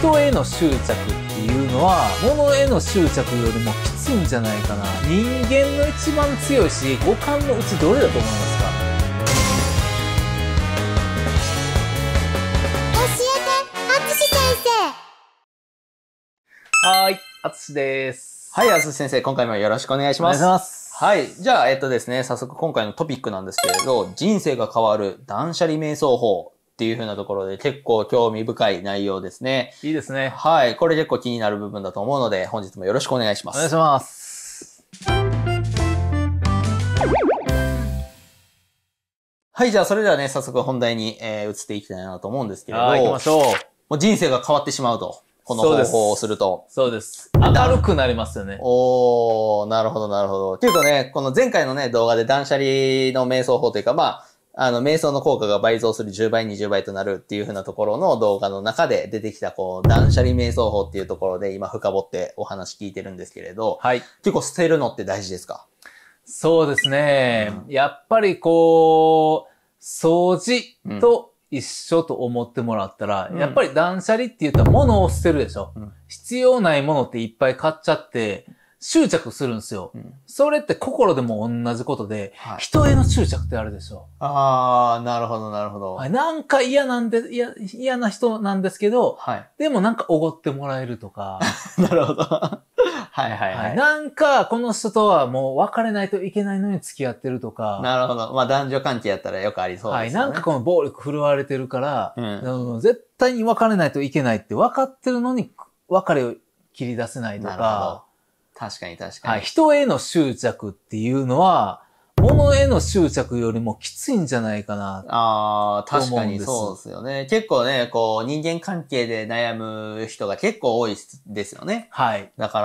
人への執着っていうのは物への執着よりもきついんじゃないかな人間の一番強いし五感のうちどれだと思いますかはい、淳です。はい、淳先生、今回もよろしくお願いします。お願いします。はい。じゃあ、えっとですね、早速今回のトピックなんですけれど、人生が変わる断捨離瞑想法っていうふうなところで結構興味深い内容ですね。いいですね。はい。これ結構気になる部分だと思うので、本日もよろしくお願いします。お願いします。はい、じゃあそれではね、早速本題に、えー、移っていきたいなと思うんですけれど。は行きましょう。もう人生が変わってしまうと。この方法をすると。そうです。です明るくなりますよね。おー、なるほど、なるほど。っていうとね、この前回のね、動画で断捨離の瞑想法というか、まあ、あの、瞑想の効果が倍増する10倍、20倍となるっていう風なところの動画の中で出てきた、こう、断捨離瞑想法っていうところで今深掘ってお話聞いてるんですけれど、はい。結構捨てるのって大事ですかそうですね。うん、やっぱりこう、掃除と一緒と思ってもらったら、うん、やっぱり断捨離って言ったら物を捨てるでしょ、うん、必要ないものっていっぱい買っちゃって、執着するんですよ。うん、それって心でも同じことで、はい、人への執着ってあるでしょ。ああ、なるほど、なるほど。なんか嫌なんで、嫌、嫌な人なんですけど、はい、でもなんかおごってもらえるとか。なるほど。はいはいはい。なんか、この人とはもう別れないといけないのに付き合ってるとか。なるほど。まあ男女関係やったらよくありそうですね。はい。なんかこの暴力振るわれてるから、うん、絶対に別れないといけないって分かってるのに、別れを切り出せないとか。確かに確かに。人への執着っていうのは、物への執着よりもきついんじゃないかな。ああ、確かにそうですよね。結構ね、こう、人間関係で悩む人が結構多いですよね。はい。だか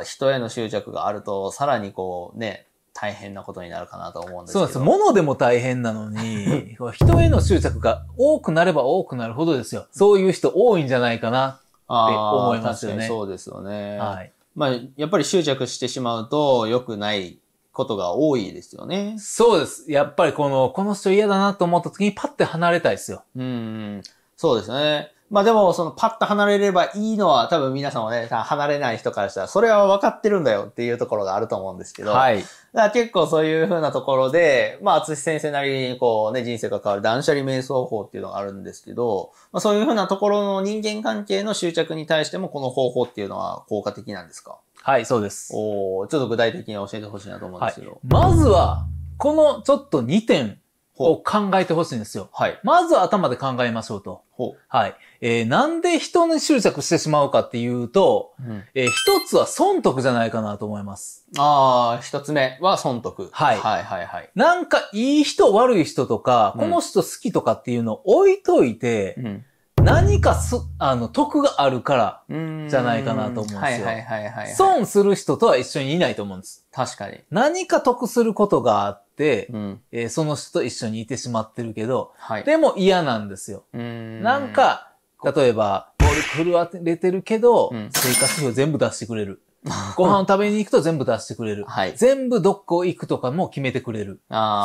ら、人への執着があると、さらにこう、ね、大変なことになるかなと思うんですけど。そうです。物でも大変なのに、人への執着が多くなれば多くなるほどですよ。そういう人多いんじゃないかなって思いますよね。そうですよね。はい。まあ、やっぱり執着してしまうと良くないことが多いですよね。そうです。やっぱりこの、この人嫌だなと思った時にパッて離れたいですよ。うん。そうですね。まあでも、そのパッと離れればいいのは多分皆さんもね、離れない人からしたら、それは分かってるんだよっていうところがあると思うんですけど、はい。だから結構そういうふうなところで、まあ、厚先生なりにこうね、人生が変わる断捨離瞑想法っていうのがあるんですけど、まあそういうふうなところの人間関係の執着に対してもこの方法っていうのは効果的なんですかはい、そうです。おちょっと具体的に教えてほしいなと思うんですけど。はい、まずは、このちょっと2点を考えてほしいんですよ。はい。まずは頭で考えましょうと。ほう。はい。えー、なんで人に執着してしまうかっていうと、うん、えー、一つは損得じゃないかなと思います。ああ、一つ目は損得。はい。はいはいはい。なんかいい人悪い人とか、この人好きとかっていうのを置いといて、うん、何かす、あの、得があるから、じゃないかなと思うんですよ。はいはいはいはい、はい、損する人とは一緒にいないと思うんです。確かに。何か得することがあっ、うん、えー、その人と一緒にいてしまってるけど、はい、でも嫌なんですよ。なんか、例えば、ボールわれてるけど、うん、生活費を全部出してくれる。ご飯を食べに行くと全部出してくれる。はい、全部どこ行くとかも決めてくれる。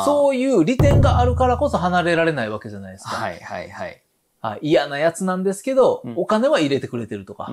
そういう利点があるからこそ離れられないわけじゃないですか。はいはいはい。はい、嫌なやつなんですけど、うん、お金は入れてくれてるとか。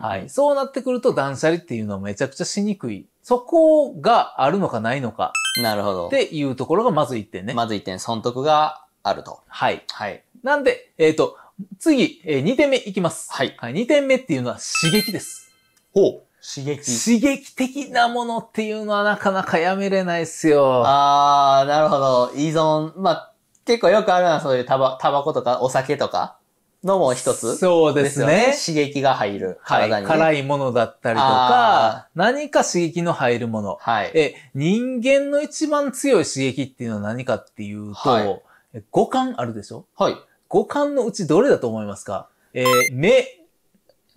はい。そうなってくると断捨離っていうのはめちゃくちゃしにくいそこがあるのかないのか。なるほど。っていうところがまず一点ね。まず一点、損得があると。はい。はい。なんで、えっ、ー、と、次、えー、2点目いきます。はい。はい、2点目っていうのは刺激です。ほう。刺激。刺激的なものっていうのはなかなかやめれないっすよ。あー、なるほど。依存。まあ、結構よくあるのはそういうタバ、タバコとかお酒とか。のも一つ、ね、そうですね。刺激が入る。体に、はい、辛いものだったりとか、何か刺激の入るもの、はい。え、人間の一番強い刺激っていうのは何かっていうと、はい、五感あるでしょはい。五感のうちどれだと思いますかえー、目、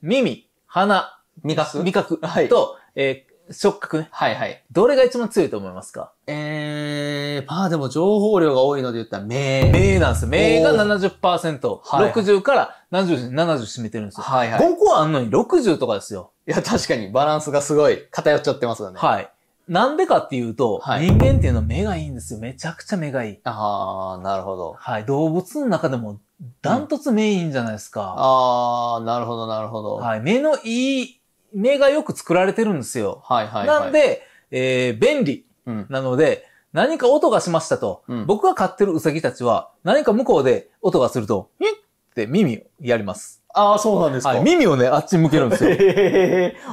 耳、鼻、味覚味覚はい、と、えー、触覚ね。はいはい。どれが一番強いと思いますかえー、まあでも情報量が多いので言ったら名。名なんですよ。名が70%。はい、60から70、70占めてるんですよ。はいはい。5個あんのに60とかですよ。いや、確かにバランスがすごい偏っちゃってますよね。はい。なんでかっていうと、はい、人間っていうのは目がいいんですよ。めちゃくちゃ目がいい。ああ、なるほど。はい。動物の中でもダントツ目いいんじゃないですか。うん、ああ、なるほど、なるほど。はい。目のいい目がよく作られてるんですよ。はいはい、はい、なんで、えー、便利。うん、なので、何か音がしましたと、うん、僕が飼ってるウサギたちは、何か向こうで音がすると、えって耳やります。ああ、そうなんですか、はい、耳をね、あっち向けるんですよ。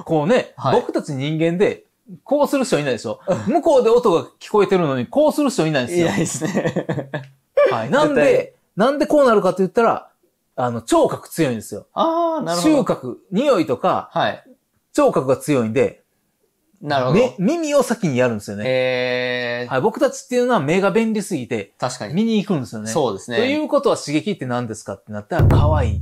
こうね、はい、僕たち人間で、こうする人いないでしょ、うん、向こうで音が聞こえてるのに、こうする人いないんですよ。いないですね。はい。なんで、なんでこうなるかって言ったら、あの、聴覚強いんですよ。ああ、なるほど。収穫、匂いとか、はい。聴覚が強いんで、なるほど。耳を先にやるんですよね。えー、はい、僕たちっていうのは目が便利すぎて、確かに。見に行くんですよね。そうですね。ということは刺激って何ですかってなったら、可愛い。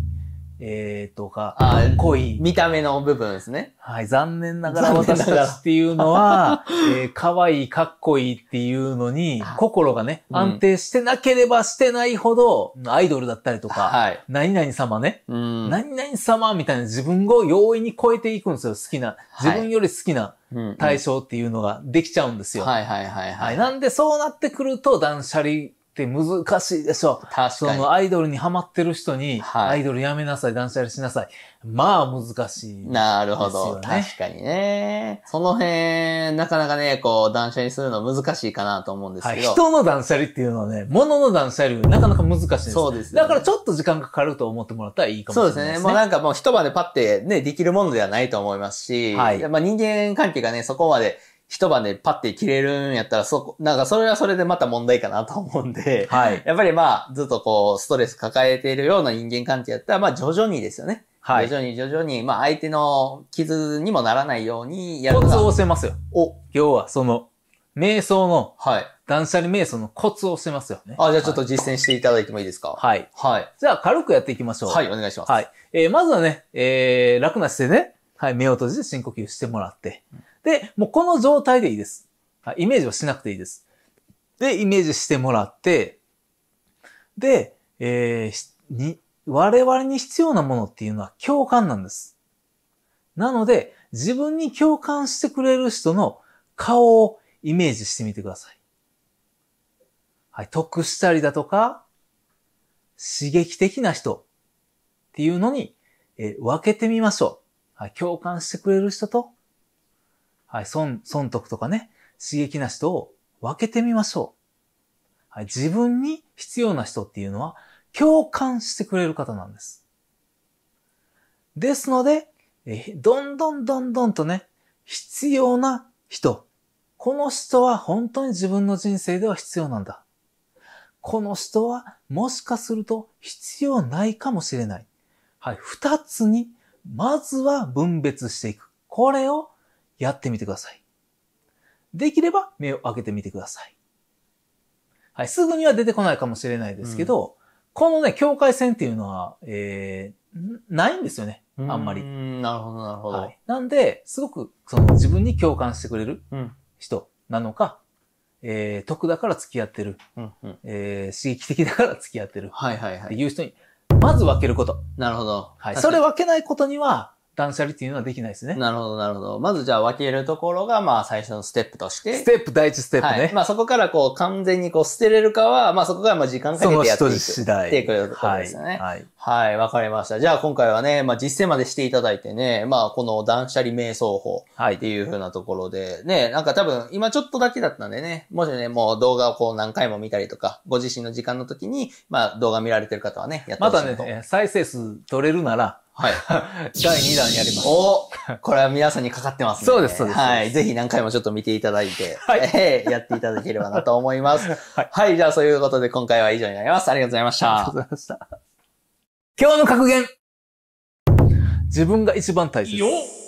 えー、とか、濃い。見た目の部分ですね。はい、残念ながら私たちっていうのは、えー、可愛い、かっこいいっていうのに、心がね、安定してなければしてないほど、アイドルだったりとか、はい、何々様ね、うん、何々様みたいな自分を容易に超えていくんですよ、好きな。自分より好きな対象っていうのができちゃうんですよ。はいはいはいはい。なんでそうなってくると、断捨離って難しいでしょ。確かに。そのアイドルにハマってる人に、はい、アイドルやめなさい、断捨離しなさい。まあ難しい、ね、なるほど。確かにね。その辺、なかなかね、こう、断捨離するの難しいかなと思うんですけど。はい、人の断捨離っていうのはね、物の断捨離なかなか難しいです、ね、そうです、ね、だからちょっと時間かかると思ってもらったらいいかもしれないですね。そうですね。もうなんかもう一晩でパッてね、できるものではないと思いますし、はい、まあ人間関係がね、そこまで一晩でパッて切れるんやったら、そこ、なんかそれはそれでまた問題かなと思うんで、はい。やっぱりまあ、ずっとこう、ストレス抱えているような人間関係やったら、まあ徐々にですよね。はい。徐々に徐々に、まあ相手の傷にもならないようにやるコツを教えますよ。お。要は、その、瞑想の、はい。断捨離瞑想のコツを教えますよね。あ、じゃあちょっと実践していただいてもいいですかはい。はい。じゃあ軽くやっていきましょう。はい、お願いします。はい。えー、まずはね、えー、楽な姿勢ね。はい、目を閉じて深呼吸してもらって。うんで、もうこの状態でいいです。イメージはしなくていいです。で、イメージしてもらって、で、えー、に、我々に必要なものっていうのは共感なんです。なので、自分に共感してくれる人の顔をイメージしてみてください。はい、得したりだとか、刺激的な人っていうのに、えー、分けてみましょう。はい、共感してくれる人とはい、損、損得とかね、刺激な人を分けてみましょう。はい、自分に必要な人っていうのは共感してくれる方なんです。ですので、えどんどんどんどんとね、必要な人。この人は本当に自分の人生では必要なんだ。この人はもしかすると必要ないかもしれない。はい。二つに、まずは分別していく。これをやってみてください。できれば目を開けてみてください。はい、すぐには出てこないかもしれないですけど、うん、このね、境界線っていうのは、えー、ないんですよね。あんまり。なるほど、なるほど。はい、なんで、すごく、その自分に共感してくれる人なのか、うん、えー、得だから付き合ってる、うんうん、えー、刺激的だから付き合ってる、はいはいはい。っていう人に、まず分けること。なるほど。はい。それ分けないことには、断捨離っていうのはできないですね。なるほど、なるほど。まずじゃあ分けるところが、まあ最初のステップとして。ステップ、第一ステップね。はい、まあそこからこう完全にこう捨てれるかは、まあそこがまあ時間かけてやっていく。次第。っていうことですね。はい。はい、わ、はい、かりました。じゃあ今回はね、まあ実践までしていただいてね、まあこの断捨離瞑想法っていうふうなところで、ね、なんか多分今ちょっとだけだったんでね、もしね、もう動画をこう何回も見たりとか、ご自身の時間の時に、まあ動画見られてる方はね、やってほしいと。またね、再生数取れるなら、はい。第2弾やります。おこれは皆さんにかかってますね。そうです、そうです。はい。ぜひ何回もちょっと見ていただいて、はい、えやっていただければなと思います。はい、はい。じゃあ、そういうことで今回は以上になります。ありがとうございました。ありがとうございました。今日の格言自分が一番大切。よっ